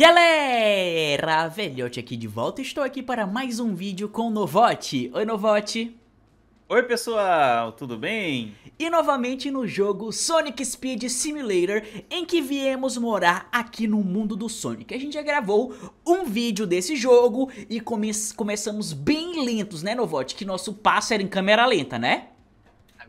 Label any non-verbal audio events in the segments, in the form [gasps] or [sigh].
Galera, Velhote aqui de volta, estou aqui para mais um vídeo com o Novote. Oi Novote! Oi pessoal, tudo bem? E novamente no jogo Sonic Speed Simulator, em que viemos morar aqui no mundo do Sonic. A gente já gravou um vídeo desse jogo e come começamos bem lentos, né Novote? Que nosso passo era em câmera lenta, né?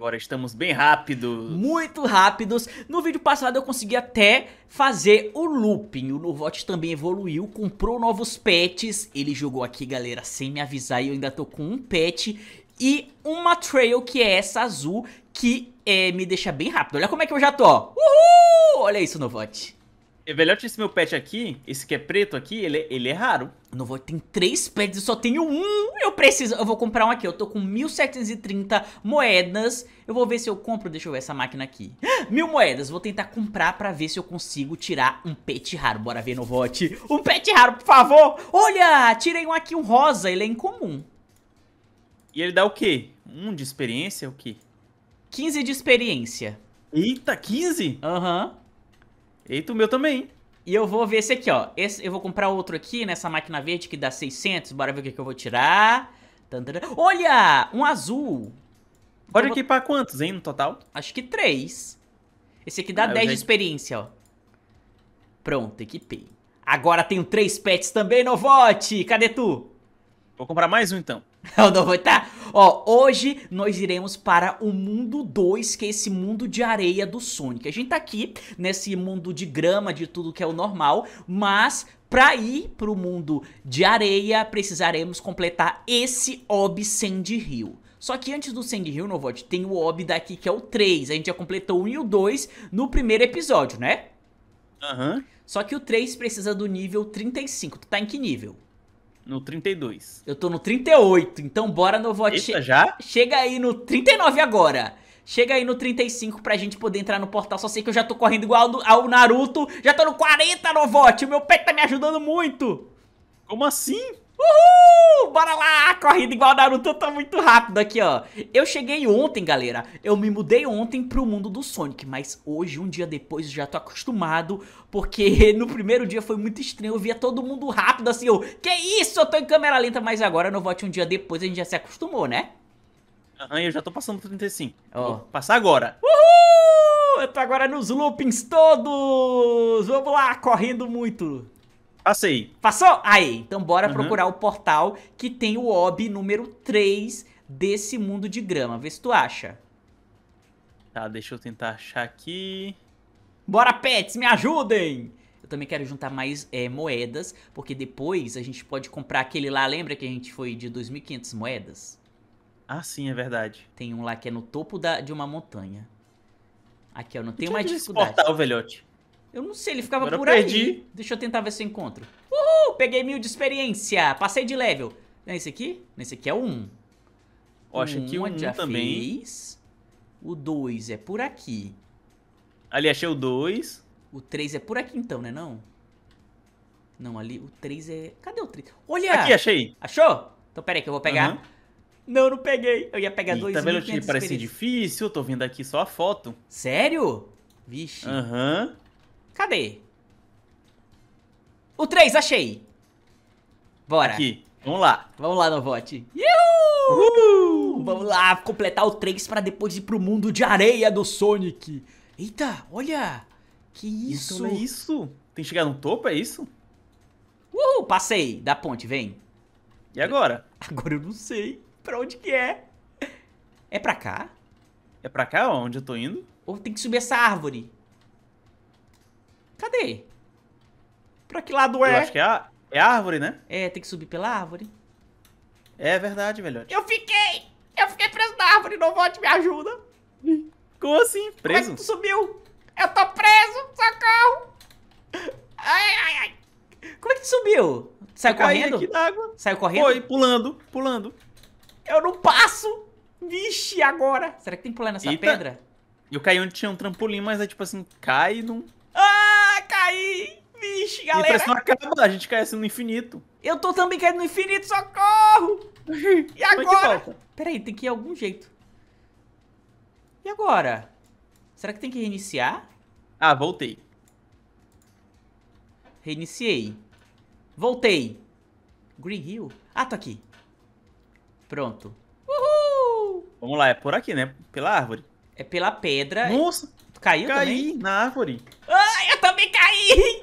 Agora estamos bem rápidos. Muito rápidos. No vídeo passado eu consegui até fazer o looping. O Novot também evoluiu, comprou novos pets. Ele jogou aqui, galera, sem me avisar. E eu ainda tô com um pet e uma trail que é essa azul que é, me deixa bem rápido. Olha como é que eu já tô. Uhul! Olha isso, Novote. É melhor esse meu pet aqui, esse que é preto aqui, ele, é, ele é raro. Novote tem três pets e só tenho um. Eu preciso, eu vou comprar um aqui. Eu tô com 1730 moedas. Eu vou ver se eu compro, deixa eu ver essa máquina aqui. [gasps] Mil moedas, vou tentar comprar pra ver se eu consigo tirar um pet raro. Bora ver no vote. Um pet raro, por favor. Olha, tirei um aqui, um rosa, ele é incomum. E ele dá o quê? Um de experiência, o quê? 15 de experiência. Eita, 15? Aham. Uhum. Eita, o meu também. E eu vou ver esse aqui, ó. Esse, eu vou comprar outro aqui nessa máquina verde que dá 600. Bora ver o que, que eu vou tirar. Olha! Um azul. Pode vou... equipar quantos, hein, no total? Acho que três. Esse aqui dá ah, 10 já... de experiência, ó. Pronto, equipei. Agora tenho três pets também, Novote. Cadê tu? Vou comprar mais um, então. [laughs] o Novote tá... Ó, hoje nós iremos para o mundo 2, que é esse mundo de areia do Sonic. A gente tá aqui nesse mundo de grama, de tudo que é o normal, mas para ir pro mundo de areia, precisaremos completar esse Ob Sand Hill. Só que antes do Sand Hill, Novot, tem o Ob daqui que é o 3. A gente já completou o 1 e o 2 no primeiro episódio, né? Aham. Uhum. Só que o 3 precisa do nível 35. Tu tá em que nível? No 32. Eu tô no 38, então bora no vote. já? Chega aí no 39 agora. Chega aí no 35 pra gente poder entrar no portal. Só sei que eu já tô correndo igual ao, Naruto. Já tô no 40 no O meu pé tá me ajudando muito. Como assim? Uhul! Bora lá! Corrida igual Naruto, tá muito rápido aqui, ó. Eu cheguei ontem, galera. Eu me mudei ontem pro mundo do Sonic, mas hoje, um dia depois, já tô acostumado, porque [laughs] no primeiro dia foi muito estranho. Eu via todo mundo rápido, assim, ó. Que isso? Eu tô em câmera lenta, mas agora no vote um dia depois a gente já se acostumou, né? Aham, eu já tô passando 35. Ó. Vou passar agora. Uhul! Eu tô agora nos loopings todos! Vamos lá, correndo muito. Passei. Passou? Aí, então bora uhum. procurar o portal que tem o Ob número 3 desse mundo de grama. Vê se tu acha. Tá, deixa eu tentar achar aqui. Bora, pets, me ajudem! Eu também quero juntar mais é, moedas, porque depois a gente pode comprar aquele lá. Lembra que a gente foi de 2.500 moedas? Ah, sim, é verdade. Tem um lá que é no topo da, de uma montanha. Aqui, ó, não tem mais dificuldade. Esse portal, velhote? Eu não sei, ele ficava Agora por perdi. aí. Deixa eu tentar ver se eu encontro. Uhul, peguei mil de experiência. Passei de level. Não é esse aqui? Não, esse aqui é um. Ó, um, acho que um já também. Fez. O 2 é por aqui. Ali achei o 2. O 3 é por aqui então, né não? Não, ali o 3 é... Cadê o 3? Olha! Aqui, achei. Achou? Então pera aí que eu vou pegar. Uhum. Não, não peguei. Eu ia pegar dois 2 Tá vendo que parece difícil? Eu tô vendo aqui só a foto. Sério? Vixe. Aham. Uhum. Cadê? O 3, achei. Bora. Aqui. Vamos lá. Vamos lá, Novote. Uhul! Vamos lá, completar o 3 pra depois ir pro mundo de areia do Sonic. Eita, olha. Que então isso? Então é isso? Tem que chegar no topo, é isso? Uhul, passei da ponte, vem. E agora? Agora eu não sei pra onde que é. É pra cá? É pra cá onde eu tô indo? Ou tem que subir essa árvore? Cadê? Pra que lado é? Eu acho que é, a, é a árvore, né? É, tem que subir pela árvore. É verdade, velho. Eu fiquei! Eu fiquei preso na árvore, não volte, me ajuda! Como assim? Preso? Como é que tu subiu? Eu tô preso, socorro! Ai, ai, ai! Como é que tu subiu? Saiu correndo? Aqui na água. Saiu correndo? Foi, pulando, pulando. Eu não passo! Vixe, agora! Será que tem que pular nessa Eita. pedra? Eu caí onde tinha um trampolim, mas é tipo assim, cai e não cair! Vixe, galera! E acaba, a gente cai assim no infinito. Eu tô também caindo no infinito, socorro! [laughs] E agora? Peraí, tem que ir algum jeito. E agora? Será que tem que reiniciar? Ah, voltei. Reiniciei. Voltei. Green Hill. Ah, tô aqui. Pronto. Uhul! Vamos lá, é por aqui, né? Pela árvore. É pela pedra. Nossa! Caiu Caí também? na árvore. Ah! aí,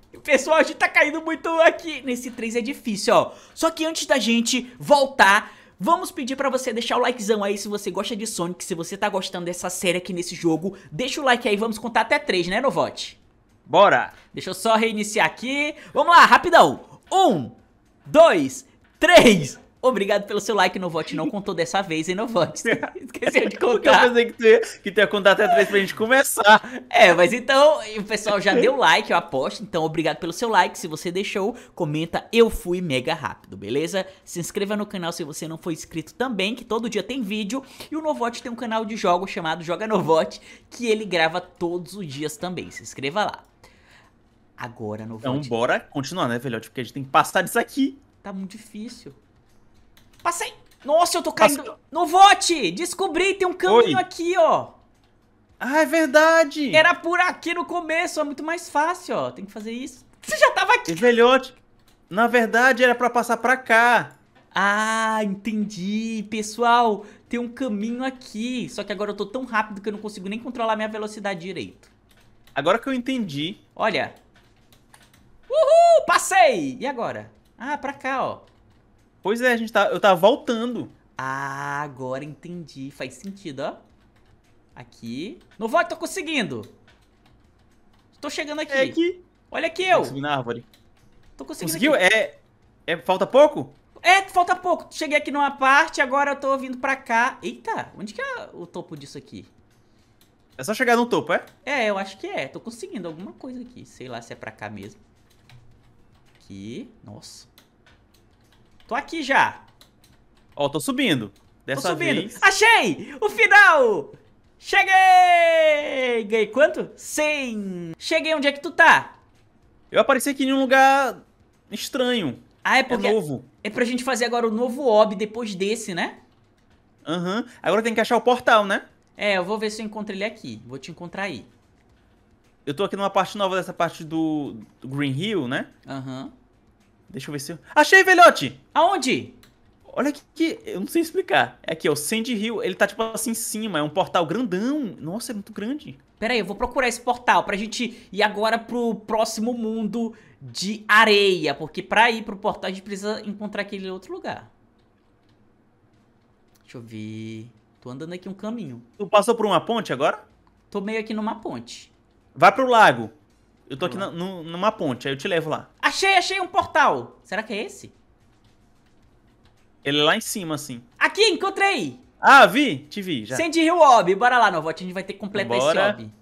[laughs] Pessoal, a gente tá caindo muito aqui. Nesse 3 é difícil, ó. Só que antes da gente voltar, Vamos pedir pra você deixar o likezão aí se você gosta de Sonic, se você tá gostando dessa série aqui nesse jogo. Deixa o like aí, vamos contar até 3, né, Novote? Bora! Deixa eu só reiniciar aqui. Vamos lá, rapidão. Um, dois, três. Obrigado pelo seu like, Novote. Não contou dessa vez, hein, Novote? [laughs] esqueceu de [laughs] contar. Eu pensei que tu, ia, que ia contar até três pra gente começar. É, mas então, o pessoal já deu like, eu aposto. Então, obrigado pelo seu like. Se você deixou, comenta eu fui mega rápido, beleza? Se inscreva no canal se você não for inscrito também, que todo dia tem vídeo. E o Novote tem um canal de jogo chamado Joga Novote, que ele grava todos os dias também. Se inscreva lá. Agora, Novote. Então, bora continuar, né, velhote? Porque a gente tem que passar disso aqui. Tá muito difícil. Passei! Nossa, eu tô caindo. Nossa. No vote! Descobri, tem um caminho Oi. aqui, ó. Ah, é verdade! Era por aqui no começo, é muito mais fácil, ó. Tem que fazer isso. Você já tava aqui. Velhote, na verdade era pra passar pra cá. Ah, entendi. Pessoal, tem um caminho aqui. Só que agora eu tô tão rápido que eu não consigo nem controlar minha velocidade direito. Agora que eu entendi. Olha. Uhul, passei! E agora? Ah, pra cá, ó. Pois é, a gente tá, eu tava voltando. Ah, agora entendi. Faz sentido, ó. Aqui. Não vou, tô conseguindo. Tô chegando aqui. É aqui. Olha aqui eu. Consegui na árvore. Tô conseguindo Conseguiu? Aqui. É, é... Falta pouco? É, falta pouco. Cheguei aqui numa parte, agora eu tô vindo pra cá. Eita, onde que é o topo disso aqui? É só chegar no topo, é? É, eu acho que é. Tô conseguindo alguma coisa aqui. Sei lá se é pra cá mesmo. Aqui. Nossa. Tô aqui já. Ó, tô subindo. Dessa tô subindo. Vez... Achei! O final! Cheguei! Ganhei quanto? 100! Cheguei, onde é que tu tá? Eu apareci aqui em um lugar estranho. Ah, é porque... É novo. É pra gente fazer agora o novo ob depois desse, né? Aham. Uhum. Agora tem que achar o portal, né? É, eu vou ver se eu encontro ele aqui. Vou te encontrar aí. Eu tô aqui numa parte nova dessa parte do, do Green Hill, né? Aham. Uhum. Deixa eu ver se eu... Achei, velhote! Aonde? Olha aqui, que... eu não sei explicar. É aqui, ó, o Sandy Hill. Ele tá, tipo, assim, em cima. É um portal grandão. Nossa, é muito grande. Pera aí, eu vou procurar esse portal pra gente ir agora pro próximo mundo de areia. Porque pra ir pro portal, a gente precisa encontrar aquele outro lugar. Deixa eu ver... Tô andando aqui um caminho. Tu passou por uma ponte agora? Tô meio aqui numa ponte. Vai pro lago. Eu tô aqui na, no, numa ponte, aí eu te levo lá. Achei, achei um portal! Será que é esse? Ele é lá em cima, assim. Aqui, encontrei! Ah, vi! Te vi, já. Sandy rio Ob, bora lá, Novote, a gente vai ter que completar bora. esse Ob.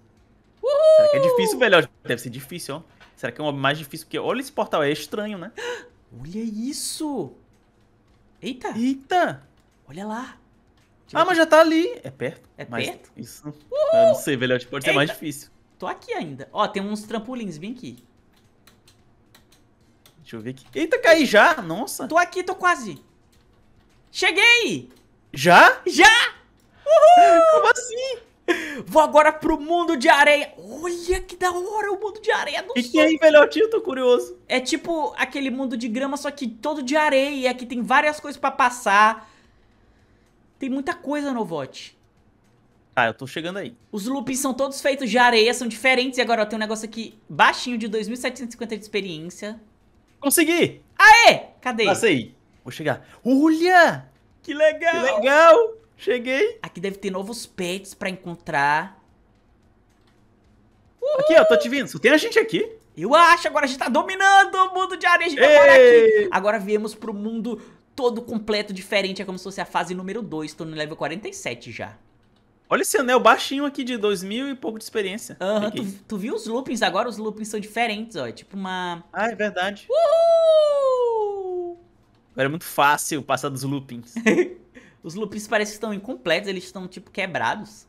Uhul! Será que é difícil, velho? Deve ser difícil, ó. Será que é um Ob mais difícil? Porque olha esse portal, é estranho, né? [gasps] Olha isso! Eita! Eita! Olha lá! ah, mas já tá ali. É perto. É mas perto? Isso. Uhul. Eu não sei, velho. Pode ser mais difícil. Tô aqui ainda. Ó, tem uns trampolins, vem aqui. Deixa eu ver aqui. Eita, caí já! Nossa! Tô aqui, tô quase. Cheguei! Já? Já! Uhul! Como assim? Vou agora pro mundo de areia. Olha que da hora o mundo de areia do E que é aí, velhotinho? Eu tô curioso. É tipo aquele mundo de grama, só que todo de areia. Aqui tem várias coisas pra passar. Tem muita coisa no Vote. Tá, eu tô chegando aí. Os loopings são todos feitos de areia, são diferentes. E agora, ó, tem um negócio aqui baixinho de 2.750 de experiência. Consegui! Aê! Cadê? Passei. Vou chegar. Olha! Que legal! Que legal! Cheguei. Aqui deve ter novos pets pra encontrar. Uhul. Aqui, ó, tô te vindo. Só tem a gente aqui. Eu acho, agora a gente tá dominando o mundo de areia, a gente vai aqui. Agora viemos pro mundo todo completo, diferente. É como se fosse a fase número 2. Tô no level 47 já. Olha esse anel baixinho aqui de dois mil e pouco de experiência. Aham, tu, tu, viu os loopings agora? Os loopings são diferentes, ó. É tipo uma... Ah, é verdade. Uhul! Agora é muito fácil passar dos loopings. [laughs] os loopings parecem que estão incompletos, eles estão tipo quebrados.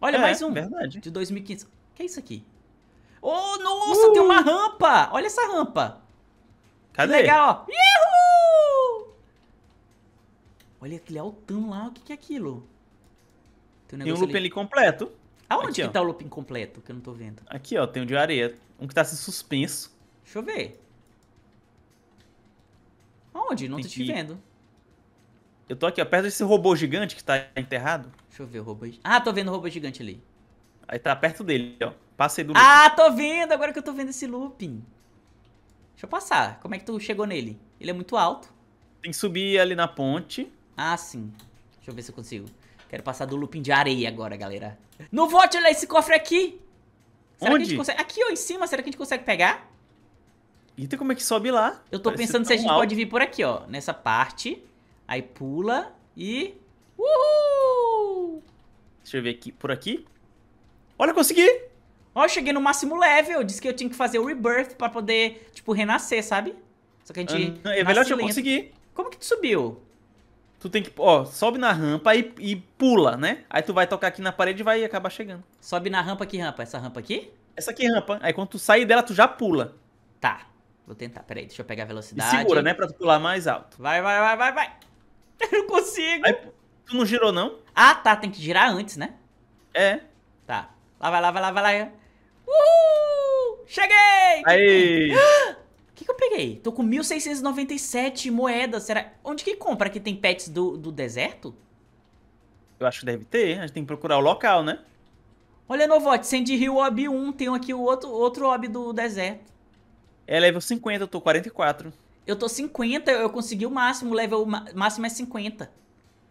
Olha, é, mais um. verdade. De 2015. O que é isso aqui? Oh, nossa, uh! tem uma rampa! Olha essa rampa! Cadê? Que legal, ó. Uhul! Olha aquele altão lá, o que, que é aquilo? Tem um, tem um looping ali... completo. Aonde aqui, que ó. tá o looping completo que eu não tô vendo? Aqui, ó, tem um de areia. Um que tá assim suspenso. Deixa eu ver. Aonde? Não tem tô te vendo. Eu tô aqui, ó, perto desse robô gigante que tá enterrado. Deixa eu ver o robô. Ah, tô vendo o robô gigante ali. Aí tá perto dele, ó. Passei do looping. Ah, tô vendo! Agora que eu tô vendo esse looping. Deixa eu passar. Como é que tu chegou nele? Ele é muito alto. Tem que subir ali na ponte. Ah, sim. Deixa eu ver se eu consigo. Quero passar do looping de areia agora, galera. Não vou atirar esse cofre aqui. Será Onde? que a gente consegue... Aqui, ó, em cima, será que a gente consegue pegar? Eita, como é que sobe lá? Eu tô Parece pensando se a gente alto. pode vir por aqui, ó. Nessa parte. Aí pula e... Uhul! Deixa eu ver aqui. Por aqui? Olha, consegui! Ó, eu cheguei no máximo level. Disse que eu tinha que fazer o rebirth pra poder, tipo, renascer, sabe? Só que a gente... é melhor eu conseguir. Como que tu subiu? Tu tem que, ó, sobe na rampa e, e pula, né? Aí tu vai tocar aqui na parede e vai acabar chegando. Sobe na rampa, que rampa? Essa rampa aqui? Essa aqui é rampa. Aí quando tu sair dela, tu já pula. Tá. Vou tentar, peraí, deixa eu pegar a velocidade. E segura, né, pra tu pular mais alto. Vai, vai, vai, vai, vai. [laughs] Eu não consigo. Aí, tu não girou, não? Ah, tá, tem que girar antes, né? É. Tá. Lá vai, lá vai, lá vai, lá. Uhul! Cheguei! Aí! que, que eu peguei? Tô com 1.697 moedas. Será. Onde que compra que tem pets do, do deserto? Eu acho que deve ter. A gente tem que procurar o local, né? Olha, Novot, Sandy Hill Ob 1. Tem aqui o outro, outro Ob do deserto. É level 50, eu tô 44. Eu tô 50, eu consegui o máximo. O level máximo é 50.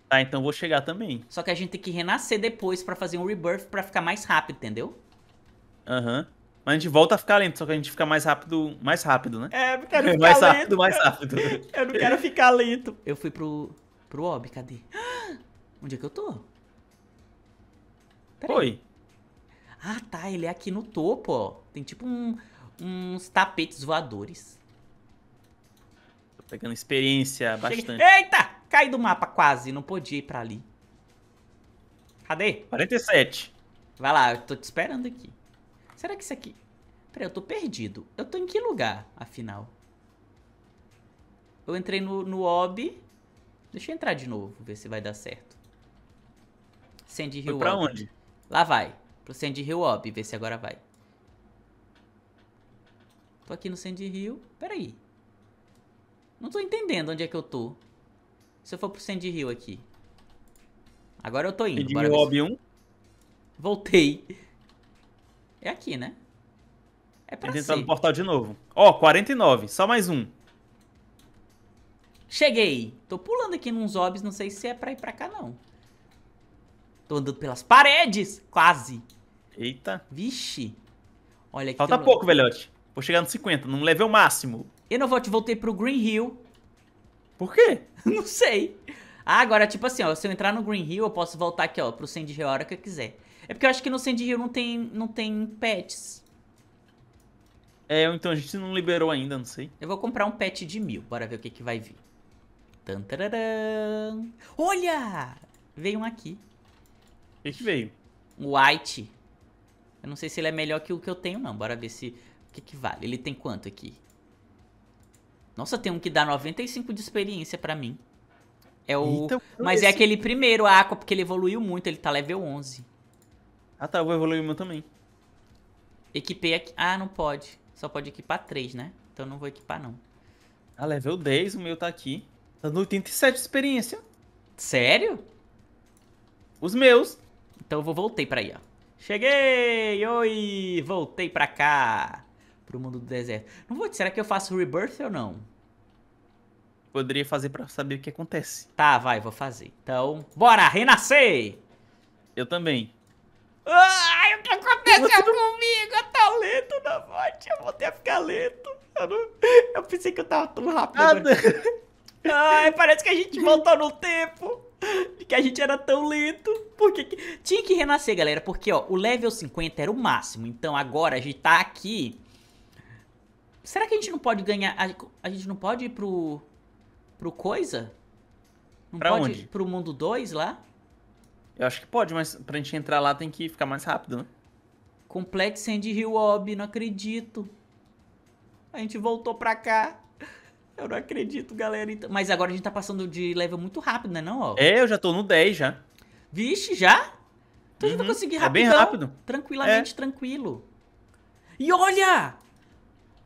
Tá, então vou chegar também. Só que a gente tem que renascer depois pra fazer um rebirth pra ficar mais rápido, entendeu? Aham. Uhum. Mas a gente volta a ficar lento, só que a gente fica mais rápido, mais rápido, né? É, eu não quero [laughs] ficar mais lento. rápido, mais rápido. [laughs] Eu não quero ficar lento. Eu fui pro, pro Ob, cadê? Onde é que eu tô? Pera Oi. Aí. Ah, tá, ele é aqui no topo, ó. Tem tipo um, uns tapetes voadores. Tô pegando experiência bastante. Cheguei. Eita! Cai do mapa quase, não podia ir pra ali. Cadê? 47. Vai lá, eu tô te esperando aqui. Será que isso aqui... Peraí, eu tô perdido. Eu tô em que lugar, afinal? Eu entrei no, no OB. Deixa eu entrar de novo, ver se vai dar certo. Sandy Hill Para pra onde? Lá vai. Pro Sandy Hill OB, ver se agora vai. Tô aqui no Sandy Hill. Peraí. Não tô entendendo onde é que eu tô. Se eu for pro Sandy Hill aqui. Agora eu tô indo. Sandy Hill OB 1? Voltei. É aqui, né? É pra Tem que entrar no portal de novo. Ó, 49. Só mais um. Cheguei. Tô pulando aqui nos obs, não sei se é pra ir pra cá, não. Tô andando pelas paredes, quase. Eita. Vixe. Olha aqui. Falta pouco, velhote. Vou chegar no 50, num level máximo. Eu não vou te voltei pro Green Hill. Por quê? [laughs] não sei. Ah, agora, tipo assim, ó, se eu entrar no Green Hill, eu posso voltar aqui, ó, pro Sandy de hora que eu quiser. É porque eu acho que no Sandy não tem, não tem pets. É, então a gente não liberou ainda, não sei. Eu vou comprar um pet de mil, bora ver o que, que vai vir. Tantararam. Olha! Veio um aqui. O que, veio? Um white. Eu não sei se ele é melhor que o que eu tenho, não. Bora ver se... O que, que vale? Ele tem quanto aqui? Nossa, tem um que dá 95 de experiência pra mim. É o... Eita, Mas é esse... é aquele primeiro Aqua, porque ele evoluiu muito. Ele tá level 11. Ah tá, eu vou evoluir o meu também. Equipei aqui. Ah, não pode. Só pode equipar 3, né? Então não vou equipar, não. Ah, level 10, o meu tá aqui. Tá no 87 de experiência. Sério? Os meus. Então eu vou voltei pra aí, ó. Cheguei! Oi! Voltei pra cá. Pro mundo do deserto. Não vou. Será que eu faço rebirth ou não? Poderia fazer pra saber o que acontece. Tá, vai, vou fazer. Então, bora renascer! Eu também. Ai, o que aconteceu comigo? Eu tô lento na morte, eu voltei a ficar lento. Eu, não... eu pensei que eu tava tão rápido. Ah, né? Ai, parece que a gente voltou no tempo. que a gente era tão lento. Porque tinha que renascer, galera. Porque, ó, o level 50 era o máximo. Então agora a gente tá aqui. Será que a gente não pode ganhar. A, gente não pode ir pro. pro coisa? Não pra pode onde? ir pro mundo 2 lá? Eu acho que pode, mas pra gente entrar lá tem que ficar mais rápido, né? Complexo Sand Hill Ob, não acredito. A gente voltou pra cá. Eu não acredito, galera. Então, mas agora a gente tá passando de level muito rápido, né não, ó? É, eu já tô no 10 já. Vixe, já? Então uhum, a gente vai uhum. conseguir É bem rápido. Tranquilamente, é. tranquilo. E olha!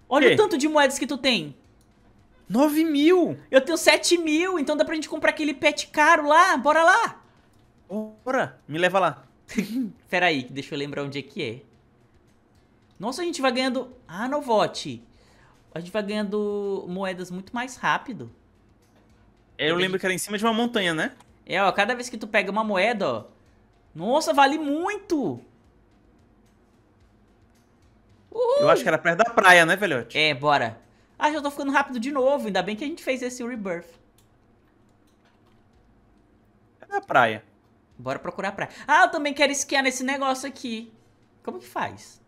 Olha o tanto de moedas que tu tem. 9 mil! Eu tenho 7 mil, então dá pra gente comprar aquele pet caro lá. Bora lá! Ora, me leva lá. [laughs] Pera aí, deixa eu lembrar onde é que é. Nossa, a gente vai ganhando... Ah, Novote. vote. A gente vai ganhando moedas muito mais rápido. É, eu lembro que era em cima de uma montanha, né? É, ó, cada vez que tu pega uma moeda, ó... Nossa, vale muito! Uhul. Eu acho que era perto da praia, né, velhote? É, bora. Ah, já tô ficando rápido de novo. Ainda bem que a gente fez esse Rebirth. É da praia. Bora procurar praia. Ah, eu também quero esquiar nesse negócio aqui. Como que faz?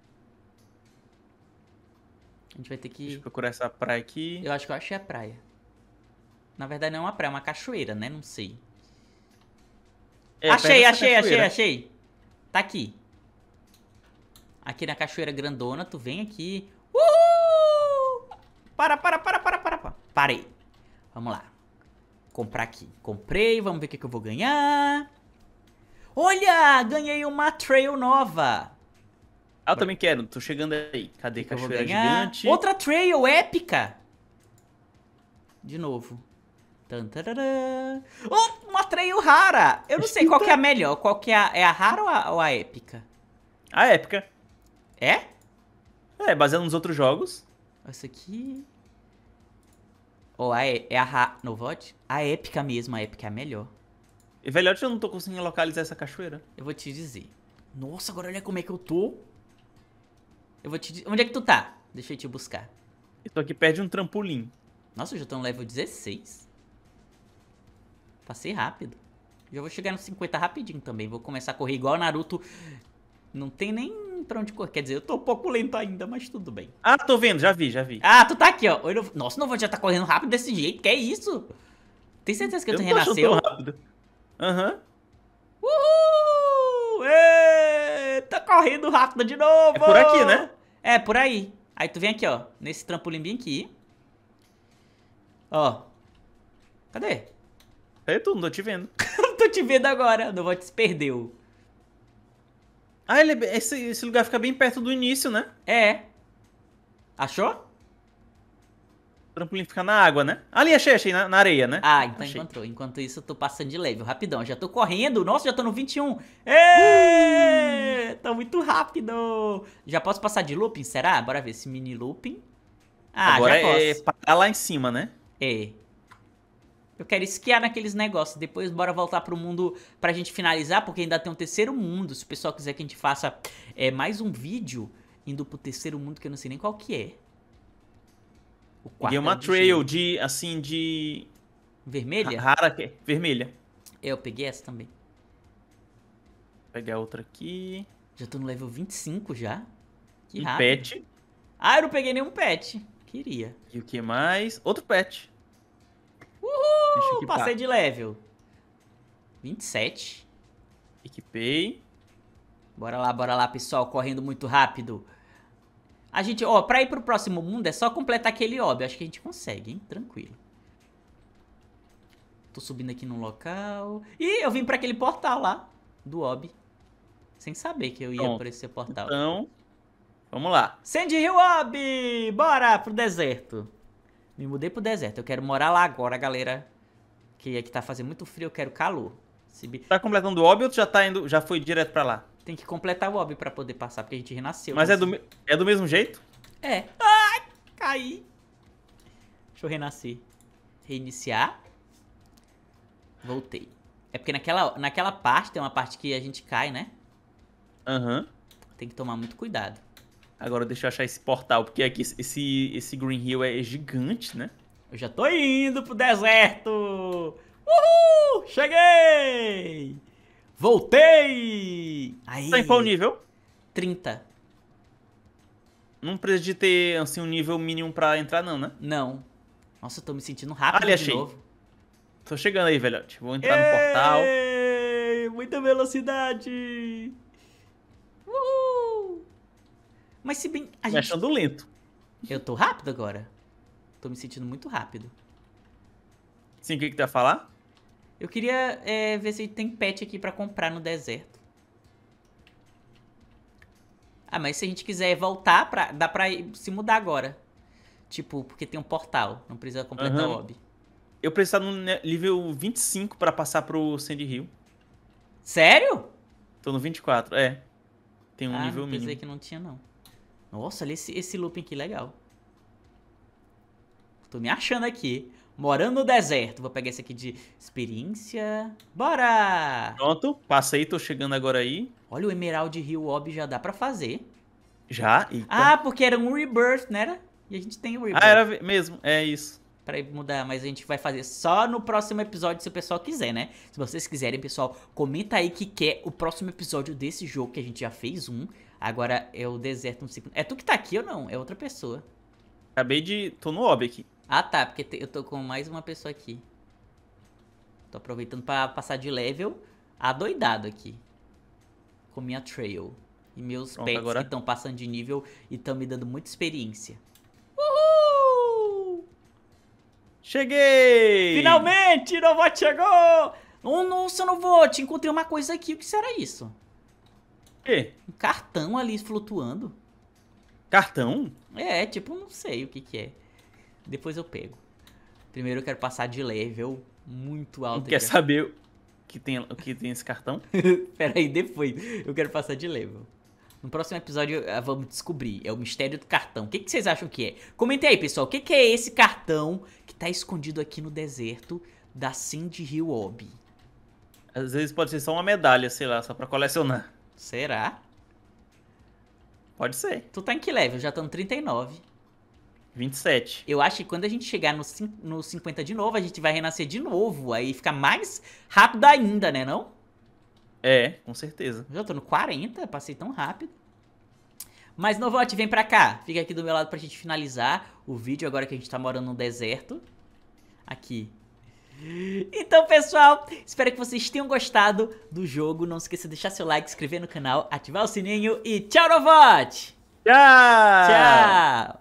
A gente vai ter que... Deixa eu procurar essa praia aqui. Eu acho que eu achei a praia. Na verdade não é uma praia, é uma cachoeira, né? Não sei. É, achei, achei, cachoeira. achei, achei. Tá aqui. Aqui na cachoeira grandona, tu vem aqui. Uhul! Para, para, para, para, para, para. Parei. Vamos lá. Comprar aqui. Comprei, vamos ver o que, que eu vou ganhar. Olha, ganhei uma trail nova. Ah, eu também quero, tô chegando aí. Cadê que cachoeira gigante? Outra trail épica. De novo. Tantararã. Oh, uma trail rara. Eu não sei qual que é a melhor. Qual que é a, é a rara ou a, ou a épica? A épica. É? É, baseado nos outros jogos. Essa aqui... Ou oh, é a rara... No A épica mesmo, a épica é a melhor. E, velhote, eu não tô conseguindo localizar essa cachoeira. Eu vou te dizer. Nossa, agora olha como é que eu tô. Eu vou te dizer. Onde é que tu tá? Deixa eu te buscar. Eu tô aqui perto de um trampolim. Nossa, eu já tô no level 16. Passei rápido. Já vou chegar no 50 rapidinho também. Vou começar a correr igual o Naruto. Não tem nem pra onde correr. Quer dizer, eu tô um pouco lento ainda, mas tudo bem. Ah, tô vendo. Já vi, já vi. Ah, tu tá aqui, ó. Nossa, não vou já tá correndo rápido desse jeito. Que é isso? Tem certeza que eu, eu tô renasceu? Rápido. Aham. Uhum. Uhul! Eita, tá correndo rápido de novo! É por aqui, né? É, por aí. Aí tu vem aqui, ó. Nesse trampolim bem aqui. Ó. Cadê? aí tu, não tô te vendo. [laughs] não tô te vendo agora. Não vou te perder. Ah, é, esse, esse lugar fica bem perto do início, né? É. Achou? trampolim fica na água, né? Ali, achei, achei, na, na areia, né? Ah, então achei. encontrou. Enquanto isso, eu tô passando de leve, rapidão. Já tô correndo. Nossa, já tô no 21. Êêêê! Uh! Tá muito rápido. Já posso passar de looping, será? Bora ver esse mini looping. Ah, Agora já é posso. É lá em cima, né? É. Eu quero esquiar naqueles negócios. Depois bora voltar pro mundo pra gente finalizar, porque ainda tem um terceiro mundo. Se o pessoal quiser que a gente faça é, mais um vídeo indo pro terceiro mundo, que eu não sei nem qual que é. Peguei é uma trail de, assim, de... Vermelha? Rara, vermelha. É, eu peguei essa também. Vou pegar outra aqui. Já tô no level 25 já. Que um rápido. pet. Ah, eu não peguei nenhum pet. Queria. E o que mais? Outro pet. Uhul! Passei de level. 27. Equipei. Bora lá, bora lá, pessoal. Correndo muito rápido. A gente, ó, pra ir pro próximo mundo é só completar aquele óbvio. Acho que a gente consegue, hein? Tranquilo. Tô subindo aqui num local. Ih, eu vim pra aquele portal lá do Obi. Sem saber que eu ia Pronto. por esse portal. Então, vamos lá. Sandy Hill Obi! Bora pro deserto. Me mudei pro deserto. Eu quero morar lá agora, galera. Que aqui tá fazendo muito frio, eu quero calor. Se... Tá completando o Obi ou tu já, tá indo, já foi direto pra lá? Tem que completar o Obi pra poder passar, porque a gente renasceu. Mas é né? do, é do mesmo jeito? É. Ai, caí. Deixa eu renascer. Reiniciar. Voltei. É porque naquela, naquela parte, tem uma parte que a gente cai, né? Aham. Tem que tomar muito cuidado. Agora deixa eu achar esse portal, porque aqui esse, esse Green Hill é gigante, né? Eu já tô indo pro deserto! Uhul! Cheguei! Voltei! Aí. Tá em qual nível? 30. Não precisa de ter, assim, um nível mínimo pra entrar, não, né? Não. Nossa, eu tô me sentindo rápido Ali, de achei. novo. Tô chegando aí, velhote. Vou entrar Ei, no portal. Muita velocidade! Uhul! Mas se bem... A me gente... achando lento. Eu tô rápido agora. Tô me sentindo muito rápido. Sim, o que que tu ia falar? Eu queria é, ver se tem pet aqui pra comprar no deserto. Ah, mas se a gente quiser voltar, pra, dá pra se mudar agora. Tipo, porque tem um portal. Não precisa completar uhum. o lobby. Eu precisava no nível 25 pra passar pro Sandy Hill. Sério? Tô no 24, é. Tem um ah, nível mínimo. Ah, pensei que não tinha, não. Nossa, olha esse, esse looping aqui, legal. Tô me achando aqui. Morando no deserto. Vou pegar esse aqui de experiência. Bora! Pronto, passei, tô chegando agora aí. Olha o Emerald Rio Ob já dá pra fazer. Já? Eita. Ah, porque era um Rebirth, né? E a gente tem o ah, Rebirth. Ah, era mesmo, é isso. Pra mudar, mas a gente vai fazer só no próximo episódio, se o pessoal quiser, né? Se vocês quiserem, pessoal, comenta aí que quer o próximo episódio desse jogo, que a gente já fez um. Agora é o deserto no segundo. É tu que tá aqui ou não? É outra pessoa. Acabei de... Tô no Ob aqui. Ah, tá, porque eu tô com mais uma pessoa aqui. Tô aproveitando pra passar de level adoidado aqui. Com minha trail. E meus Pronto, pets agora. que estão passando de nível e estão me dando muita experiência. Uhul! Cheguei! Finalmente, Novot chegou! Oh, nossa, Novot, encontrei uma coisa aqui. O que será isso? O quê? Um cartão ali flutuando. Cartão? É, tipo, não sei o que que é. Depois eu pego. Primeiro eu quero passar de level muito alto. Quer saber o que tem, o que tem esse cartão? [laughs] Pera aí, depois. Eu quero passar de level. No próximo episódio ah, vamos descobrir. É o mistério do cartão. O que, que vocês acham que é? Comentem aí, pessoal. O que, que é esse cartão que tá escondido aqui no deserto da Cindy Hill Obi? Às vezes pode ser só uma medalha, sei lá, só pra colecionar. Será? Pode ser. Tu tá em que level? Já tá no 39. 27. Eu acho que quando a gente chegar no 50 de novo, a gente vai renascer de novo. Aí fica mais rápido ainda, né, não? É, com certeza. Eu tô no 40, passei tão rápido. Mas, Novote, vem pra cá. Fica aqui do meu lado pra gente finalizar o vídeo agora que a gente tá morando no deserto. Aqui. Então, pessoal, espero que vocês tenham gostado do jogo. Não se esqueça de deixar seu like, se inscrever no canal, ativar o sininho e tchau, Novote! Tchau! Tchau!